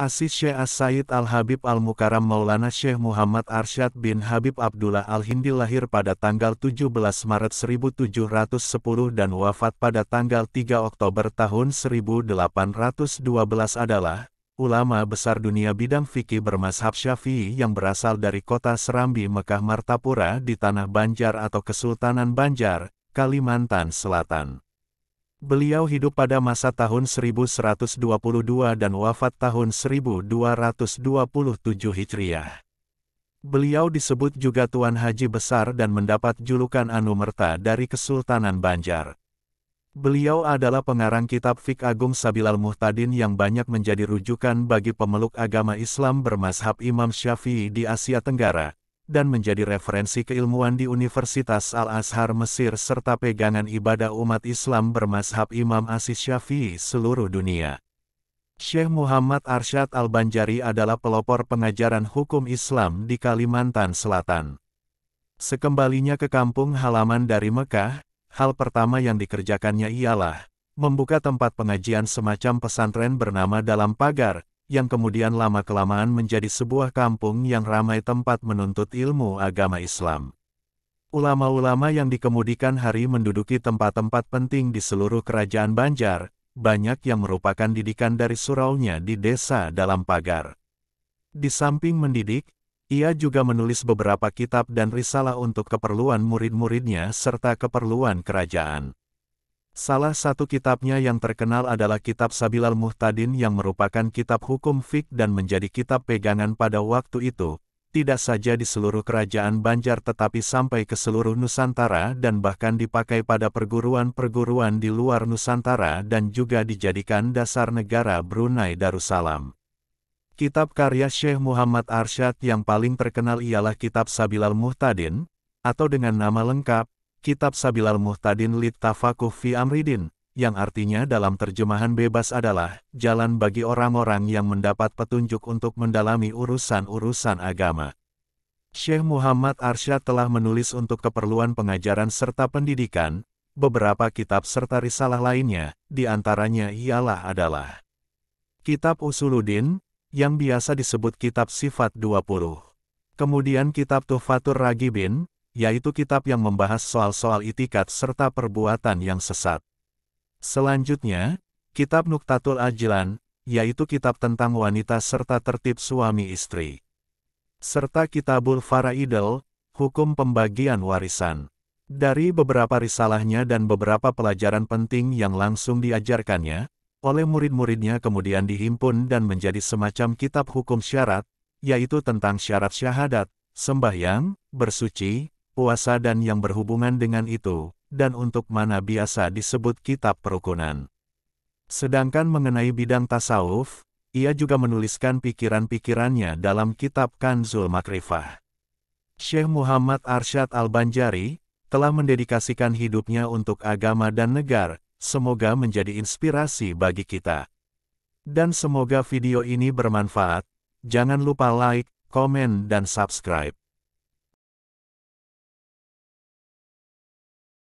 Asis Syekh As-Said Al-Habib Al-Mukaram Maulana Syekh Muhammad Arsyad bin Habib Abdullah Al-Hindi lahir pada tanggal 17 Maret 1710 dan wafat pada tanggal 3 Oktober tahun 1812 adalah ulama besar dunia bidang fikih bermazhab Syafi'i yang berasal dari kota Serambi Mekah Martapura di tanah Banjar atau Kesultanan Banjar, Kalimantan Selatan. Beliau hidup pada masa tahun 1122 dan wafat tahun 1227 Hijriah. Beliau disebut juga Tuan Haji Besar dan mendapat julukan Anumerta dari Kesultanan Banjar. Beliau adalah pengarang kitab Fik Agung Sabilal Muhtadin yang banyak menjadi rujukan bagi pemeluk agama Islam bermazhab Imam Syafi'i di Asia Tenggara, dan menjadi referensi keilmuan di Universitas Al-Azhar Mesir serta pegangan ibadah umat Islam bermazhab Imam Asis Syafi'i seluruh dunia. Syekh Muhammad Arsyad Al-Banjari adalah pelopor pengajaran hukum Islam di Kalimantan Selatan. Sekembalinya ke kampung halaman dari Mekah, hal pertama yang dikerjakannya ialah membuka tempat pengajian semacam pesantren bernama Dalam Pagar, yang kemudian lama-kelamaan menjadi sebuah kampung yang ramai tempat menuntut ilmu agama Islam. Ulama-ulama yang dikemudikan hari menduduki tempat-tempat penting di seluruh kerajaan Banjar, banyak yang merupakan didikan dari suraunya di desa dalam pagar. Di samping mendidik, ia juga menulis beberapa kitab dan risalah untuk keperluan murid-muridnya serta keperluan kerajaan. Salah satu kitabnya yang terkenal adalah Kitab Sabilal Muhtadin yang merupakan kitab hukum fik dan menjadi kitab pegangan pada waktu itu, tidak saja di seluruh kerajaan Banjar tetapi sampai ke seluruh Nusantara dan bahkan dipakai pada perguruan-perguruan di luar Nusantara dan juga dijadikan dasar negara Brunei Darussalam. Kitab karya Syekh Muhammad Arsyad yang paling terkenal ialah Kitab Sabilal Muhtadin, atau dengan nama lengkap, Kitab Sabilal Muhtadin Lit Tafakuh Fi Amridin, yang artinya dalam terjemahan bebas adalah jalan bagi orang-orang yang mendapat petunjuk untuk mendalami urusan-urusan agama. Syekh Muhammad Arsyad telah menulis untuk keperluan pengajaran serta pendidikan, beberapa kitab serta risalah lainnya, diantaranya ialah adalah Kitab Usuluddin, yang biasa disebut Kitab Sifat 20. Kemudian Kitab Tuhfatur Ragibin, yaitu kitab yang membahas soal-soal itikat serta perbuatan yang sesat. Selanjutnya, kitab Nuktatul Ajlan, yaitu kitab tentang wanita serta tertib suami istri. Serta kitabul Faraidel, hukum pembagian warisan. Dari beberapa risalahnya dan beberapa pelajaran penting yang langsung diajarkannya, oleh murid-muridnya kemudian dihimpun dan menjadi semacam kitab hukum syarat, yaitu tentang syarat syahadat, sembahyang, bersuci, puasa dan yang berhubungan dengan itu, dan untuk mana biasa disebut kitab perukunan. Sedangkan mengenai bidang tasawuf, ia juga menuliskan pikiran-pikirannya dalam kitab Kanzul Makrifah. Syekh Muhammad Arsyad Al-Banjari, telah mendedikasikan hidupnya untuk agama dan negara, semoga menjadi inspirasi bagi kita. Dan semoga video ini bermanfaat, jangan lupa like, komen dan subscribe.